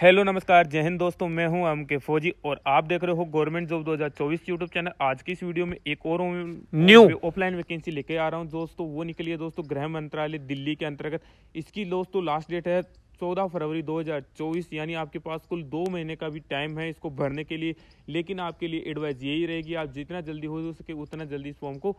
hello नमस्कार जय हिंद दोस्तों मैं हूं एम के फौजी और आप देख रहे हो गवर्नमेंट जॉब 2024 यूट्यूब चैनल आज की इस वीडियो में एक और न्यू ऑफलाइन वैकेंसी लेके आ रहा हूं दोस्तों वो निकली है दोस्तों गृह मंत्रालय दिल्ली के अंतर्गत इसकी दोस्तों लास्ट डेट है 14 फरवरी 2024 यानी आपके पास कुल दो महीने का भी टाइम है इसको भरने के लिए लेकिन आपके लिए एडवाइस यही रहेगी आप जितना जल्दी हो सके उतना जल्दी इस फॉर्म को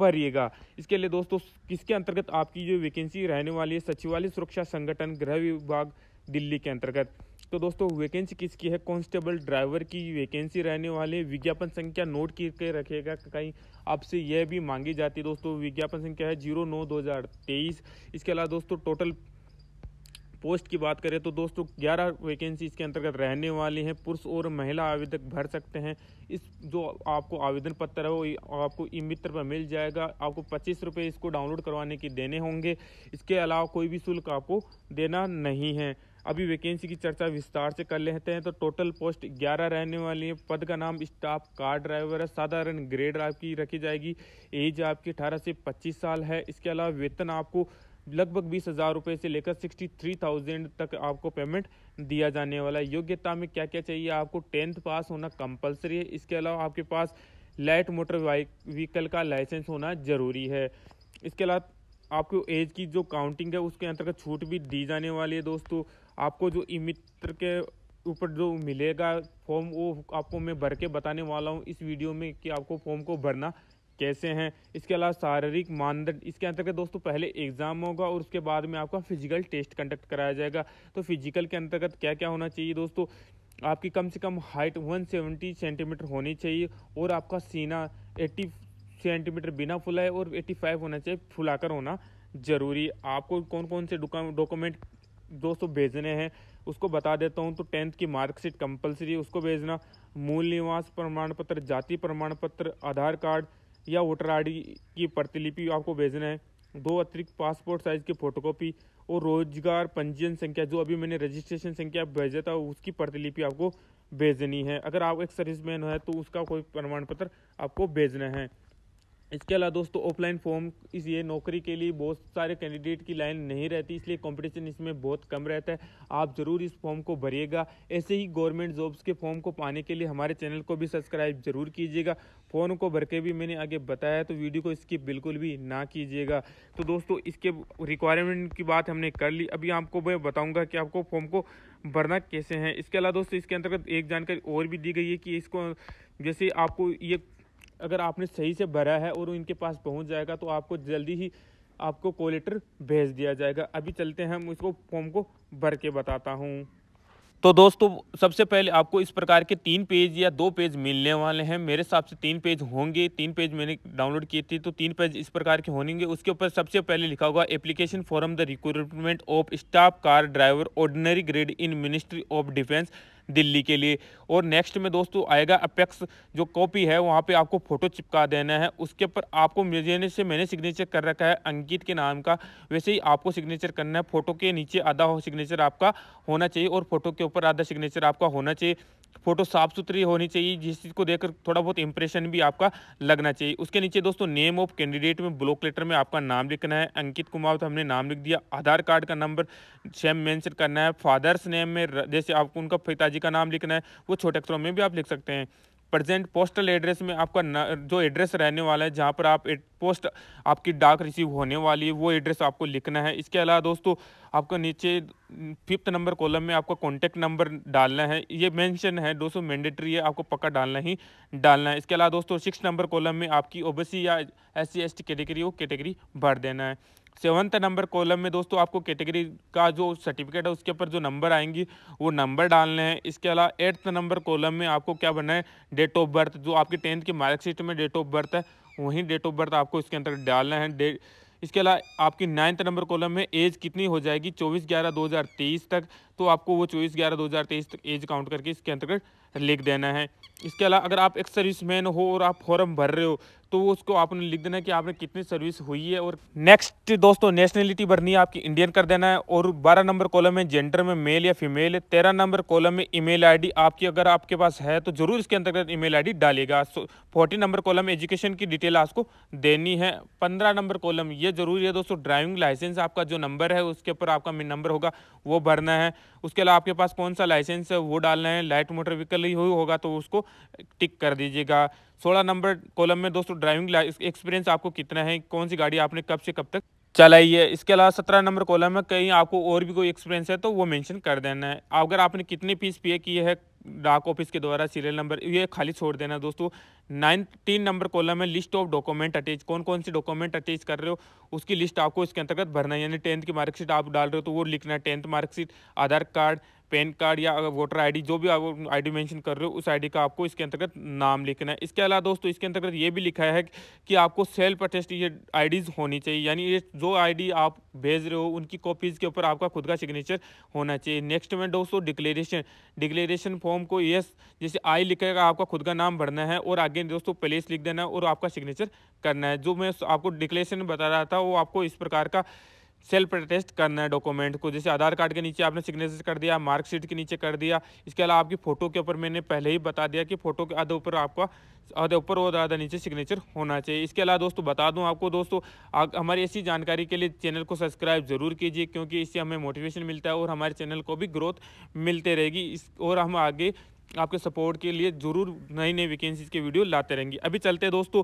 भरिएगा इसके लिए दोस्तों किसके अंतर्गत आपकी जो वैकेंसी रहने वाली है सचिवालय सुरक्षा संगठन गृह विभाग दिल्ली के अंतर्गत तो दोस्तों वैकेंसी किसकी है कांस्टेबल ड्राइवर की वैकेंसी रहने वाले विज्ञापन संख्या नोट करके रखेगा कहीं आपसे यह भी मांगी जाती है दोस्तों विज्ञापन संख्या है जीरो नौ दो हज़ार तेईस इसके अलावा दोस्तों टोटल पोस्ट की बात करें तो दोस्तों ग्यारह वैकेंसी इसके अंतर्गत रहने वाली हैं पुरुष और महिला आवेदक भर सकते हैं इस जो आपको आवेदन पत्र है वो आपको ई मित्र पर मिल जाएगा आपको पच्चीस रुपये इसको डाउनलोड करवाने के देने होंगे इसके अलावा कोई भी शुल्क आपको देना नहीं है अभी वैकेंसी की चर्चा विस्तार से कर लेते हैं तो टोटल पोस्ट 11 रहने वाली है पद का नाम स्टाफ कार ड्राइवर है साधारण ग्रेड आपकी रखी जाएगी एज आपकी 18 से 25 साल है इसके अलावा वेतन आपको लगभग बीस हज़ार रुपये से लेकर सिक्सटी थ्री थाउजेंड तक आपको पेमेंट दिया जाने वाला है योग्यता में क्या क्या चाहिए आपको टेंथ पास होना कंपलसरी है इसके अलावा आपके पास लाइट मोटर व्हीकल का लाइसेंस होना ज़रूरी है इसके अलावा आपको एज की जो काउंटिंग है उसके अंतर्गत छूट भी दी जाने वाली है दोस्तों आपको जो ई मित्र के ऊपर जो मिलेगा फॉर्म वो आपको मैं भर के बताने वाला हूँ इस वीडियो में कि आपको फॉर्म को भरना कैसे हैं इसके अलावा शारीरिक मानदंड इसके अंतर्गत दोस्तों पहले एग्जाम होगा और उसके बाद में आपका फिजिकल टेस्ट कंडक्ट कराया जाएगा तो फिजिकल के अंतर्गत क्या क्या होना चाहिए दोस्तों आपकी कम से कम हाइट 170 सेंटीमीटर होनी चाहिए और आपका सीना सेंटीमीटर बिना फुलाए और 85 होना चाहिए फुलाकर होना ज़रूरी आपको कौन कौन से डॉक्यूमेंट दोस्तों भेजने हैं उसको बता देता हूँ तो टेंथ की मार्कशीट कंपलसरी उसको भेजना मूल निवास प्रमाण पत्र जाति प्रमाण पत्र आधार कार्ड या वोटर आई की प्रतिलिपि आपको भेजना है दो अतिरिक्त पासपोर्ट साइज की फोटोकॉपी और रोजगार पंजीयन संख्या जो अभी मैंने रजिस्ट्रेशन संख्या भेजा था उसकी प्रतिलिपि आपको भेजनी है अगर आप एक सर्विसमैन है तो उसका कोई प्रमाण पत्र आपको भेजना है इसके अलावा दोस्तों ऑफलाइन फॉर्म इस ये नौकरी के लिए बहुत सारे कैंडिडेट की लाइन नहीं रहती इसलिए कंपटीशन इसमें बहुत कम रहता है आप ज़रूर इस फॉर्म को भरिएगा ऐसे ही गवर्नमेंट जॉब्स के फॉर्म को पाने के लिए हमारे चैनल को भी सब्सक्राइब जरूर कीजिएगा फ़ोन को भर के भी मैंने आगे बताया तो वीडियो को इसकी बिल्कुल भी ना कीजिएगा तो दोस्तों इसके रिक्वायरमेंट की बात हमने कर ली अभी आपको मैं बताऊँगा कि आपको फॉर्म को भरना कैसे है इसके अलावा दोस्तों इसके अंतर्गत एक जानकारी और भी दी गई है कि इसको जैसे आपको ये अगर आपने सही से भरा है और इनके पास पहुंच जाएगा तो आपको जल्दी ही आपको कोलेटर भेज दिया जाएगा अभी चलते हैं हम इसको फॉर्म को भर के बताता हूँ तो दोस्तों सबसे पहले आपको इस प्रकार के तीन पेज या दो पेज मिलने वाले हैं मेरे हिसाब से तीन पेज होंगे तीन पेज मैंने डाउनलोड किए थे तो तीन पेज इस प्रकार के होंगे उसके ऊपर सबसे पहले लिखा होगा application form the recruitment of staff car driver ordinary grade in ministry of defence Delhi के लिए और नेक्स्ट में दोस्तों आएगा अपेक्स जो कॉपी है वहाँ पे आपको फ़ोटो चिपका देना है उसके ऊपर आपको मेरे से मैंने सिग्नेचर कर रखा है अंकित के नाम का वैसे ही आपको सिग्नेचर करना है फ़ोटो के नीचे आधा सिग्नेचर आपका होना चाहिए और फ़ोटो के ऊपर आधा सिग्नेचर आपका होना चाहिए फ़ोटो साफ सुथरी होनी चाहिए जिस चीज़ को देखकर थोड़ा बहुत इंप्रेशन भी आपका लगना चाहिए उसके नीचे दोस्तों नेम ऑफ कैंडिडेट में ब्लॉक लेटर में आपका नाम लिखना है अंकित कुमार तो हमने नाम लिख दिया आधार कार्ड का नंबर सेम मेंशन करना है फादर्स नेम में जैसे आपको उनका पिताजी का नाम लिखना है वो छोटे अक्षरों में भी आप लिख सकते हैं प्रेजेंट पोस्टल एड्रेस में आपका न, जो एड्रेस रहने वाला है जहाँ पर आप पोस्ट आपकी डाक रिसीव होने वाली है वो एड्रेस आपको लिखना है इसके अलावा दोस्तों आपको नीचे फिफ्थ नंबर कॉलम में आपका कॉन्टैक्ट नंबर डालना है ये मेंशन है दोस्तों मैंडेटरी है आपको पक्का डालना ही डालना है इसके अलावा दोस्तों सिक्स नंबर कॉलम में आपकी ओ या एस सी कैटेगरी वो कैटेगरी भर देना है सेवन्थ नंबर कॉलम में दोस्तों आपको कैटेगरी का जो सर्टिफिकेट है उसके ऊपर जो नंबर आएंगी वो नंबर डालने हैं इसके अलावा एट्थ नंबर कॉलम में आपको क्या बनना है डेट ऑफ बर्थ जो आपकी टेंथ की मार्कशीट में डेट ऑफ बर्थ है वहीं डेट ऑफ बर्थ आपको इसके अंदर डालना है डेट इसके अलावा आपकी नाइन्थ नंबर कॉलम में एज कितनी हो जाएगी चौबीस ग्यारह दो हज़ार तेईस तक तो आपको वो चौबीस ग्यारह दो हज़ार तेईस तक एज काउंट करके इसके अंतर्गत लिख देना है इसके अलावा अगर आप एक सर्विस मैन हो और आप फॉर्म भर रहे हो तो उसको आपने लिख देना है कि आपने कितनी सर्विस हुई है और नेक्स्ट दोस्तों नेशनलिटी भरनी है आपकी इंडियन कर देना है और 12 नंबर कॉलम में जेंडर में मेल या फीमेल है तेरह नंबर कॉलम में ईमेल आईडी आपकी अगर आपके पास है तो जरूर इसके अंतर्गत ईमेल आईडी डालेगा फोर्टीन नंबर कॉलम एजुकेशन की डिटेल आपको देनी है पंद्रह नंबर कॉलम ये जरूरी है दोस्तों ड्राइविंग लाइसेंस आपका जो नंबर है उसके ऊपर आपका नंबर होगा वो भरना है उसके अलावा आपके पास कौन सा लाइसेंस है वो डालना है लाइट मोटर व्हीकल ही होगा तो उसको टिक कर दीजिएगा सोलह नंबर कॉलम में दोस्तों ड्राइविंग एक्सपीरियंस आपको कितना है कौन सी गाड़ी आपने कब से कब तक चलाई है इसके अलावा सत्रह नंबर कॉलम में कहीं आपको और भी कोई एक्सपीरियंस है तो वो मैंशन कर देना है अगर आपने कितनी फीस पे की है डाक ऑफिस के द्वारा सीरियल नंबर ये खाली छोड़ देना दोस्तों नाइनटीन तीन नंबर कॉलम है लिस्ट ऑफ डॉक्यूमेंट अटैच कौन कौन सी डॉक्यूमेंट अटैच कर रहे हो उसकी लिस्ट आपको इसके अंतर्गत भरना है यानी टेंथ की मार्कशीट आप डाल रहे हो तो वो लिखना है tenth marksheet Aadhaar card PAN card या वोटर आईडी जो भी आप आईडी मेंशन कर रहे हो उस आईडी का आपको इसके अंतर्गत नाम लिखना है इसके अलावा दोस्तों इसके अंतर्गत ये भी लिखा है कि आपको सेल्फ अटेस्ट ये आईडीज़ होनी चाहिए यानी ये जो आईडी आप भेज रहे हो उनकी कॉपीज़ के ऊपर आपका खुद का सिग्नेचर होना चाहिए नेक्स्ट में दोस्तों डिक्लेरेशन डिक्लेरेशन फॉर्म को यस जैसे आई लिखेगा आपका खुद का नाम भरना है और आगे आगे दोस्तों प्लेस लिख देना है और आपका सिग्नेचर करना है जो मैं आपको डिक्लेरेशन बता रहा था वो आपको इस प्रकार का सेल्फ अटेस्ट करना है डॉक्यूमेंट को जैसे आधार कार्ड के नीचे आपने सिग्नेचर कर दिया मार्कशीट के नीचे कर दिया इसके अलावा आपकी फ़ोटो के ऊपर मैंने पहले ही बता दिया कि फ़ोटो के आधे ऊपर आपका आधे ऊपर और आधा नीचे सिग्नेचर होना चाहिए इसके अलावा दोस्तों बता दूं आपको दोस्तों हमारी ऐसी जानकारी के लिए चैनल को सब्सक्राइब जरूर कीजिए क्योंकि इससे हमें मोटिवेशन मिलता है और हमारे चैनल को भी ग्रोथ मिलते रहेगी इस और हम आगे आपके सपोर्ट के लिए ज़रूर नई नई वैकेंसीज़ के वीडियो लाते रहेंगे अभी चलते हैं दोस्तों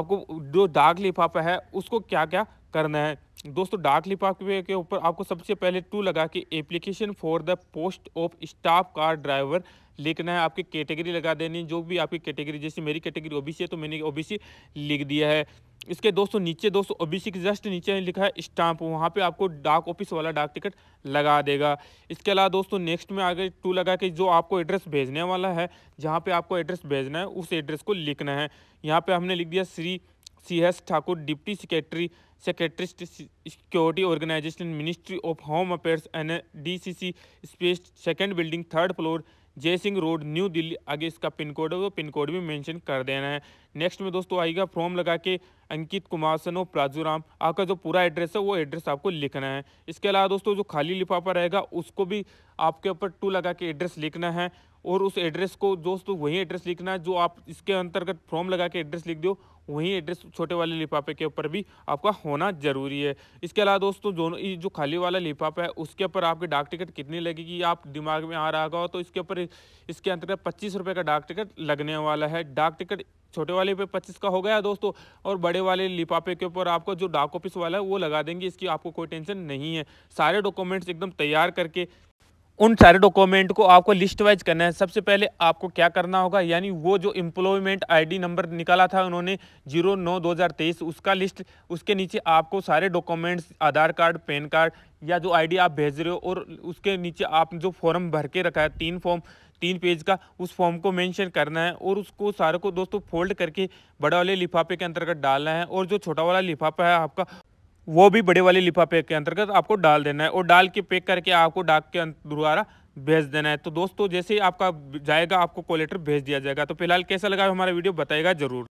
आपको जो दाग लिफाफा है उसको क्या क्या करना है दोस्तों डाक लिपाफ के ऊपर आपको सबसे पहले टू लगा के application for the post of staff car driver लिखना है आपकी कैटेगरी लगा देनी जो भी आपकी कैटेगरी जैसे मेरी कैटेगरी ओबीसी है तो मैंने ओबीसी लिख दिया है इसके दोस्तों नीचे दोस्तों ओबीसी के जस्ट नीचे लिखा है स्टाम्प वहाँ पे आपको डाक ऑफिस वाला डाक टिकट लगा देगा इसके अलावा दोस्तों नेक्स्ट में आगे टू लगा के जो आपको एड्रेस भेजने वाला है जहाँ पर आपको एड्रेस भेजना है उस एड्रेस को लिखना है यहाँ पर हमने लिख दिया Shri C S Thakur deputy secretary secretariat security organisation ministry of home affairs and D C C space second building third floor Jai Singh road new Delhi आगे इसका पिन कोड है वो पिन कोड भी मेंशन कर देना है नेक्स्ट में दोस्तों आएगा फॉर्म लगा के अंकित कुमार सनो प्राजूराम आपका जो पूरा एड्रेस है वो एड्रेस आपको लिखना है इसके अलावा दोस्तों जो खाली लिफाफा रहेगा उसको भी आपके ऊपर टू लगा के एड्रेस लिखना है और उस एड्रेस को दोस्तों वही एड्रेस लिखना जो आप इसके अंतर्गत फॉर्म लगा के एड्रेस लिख दो वही एड्रेस छोटे वाले लिफाफे के ऊपर भी आपका होना जरूरी है इसके अलावा दोस्तों दोनों जो खाली वाला लिफाफा है उसके ऊपर आपकी डाक टिकट कितनी लगेगी आप दिमाग में आ रहा होगा तो इसके ऊपर इसके अंतर्गत पच्चीस रुपये का डाक टिकट लगने वाला है डाक टिकट छोटे वाले पे पच्चीस का हो गया दोस्तों और बड़े वाले लिफाफे के ऊपर आपको जो डाक ऑफिस वाला है वो लगा देंगे इसकी आपको कोई टेंशन नहीं है सारे डॉक्यूमेंट्स एकदम तैयार करके उन सारे डॉक्यूमेंट को आपको लिस्ट वाइज करना है सबसे पहले आपको क्या करना होगा यानी वो जो एम्प्लॉयमेंट आईडी नंबर निकाला था उन्होंने जीरो नौ दो हज़ार तेईस उसका लिस्ट उसके नीचे आपको सारे documents Aadhaar card PAN card या जो आईडी आप भेज रहे हो और उसके नीचे आप जो फॉर्म भर के रखा है तीन फॉर्म तीन पेज का उस फॉर्म को मेंशन करना है और उसको सारे को दोस्तों फोल्ड करके बड़े वाले लिफाफे के अंतर्गत डालना है और जो छोटा वाला लिफाफा है आपका वो भी बड़े वाले लिफाफे के अंतर्गत आपको डाल देना है और डाल के पैक करके आपको डाक के द्वारा भेज देना है तो दोस्तों जैसे ही आपका जाएगा आपको कोलेटर भेज दिया जाएगा तो फिलहाल कैसा लगा हमारा वीडियो बताएगा जरूर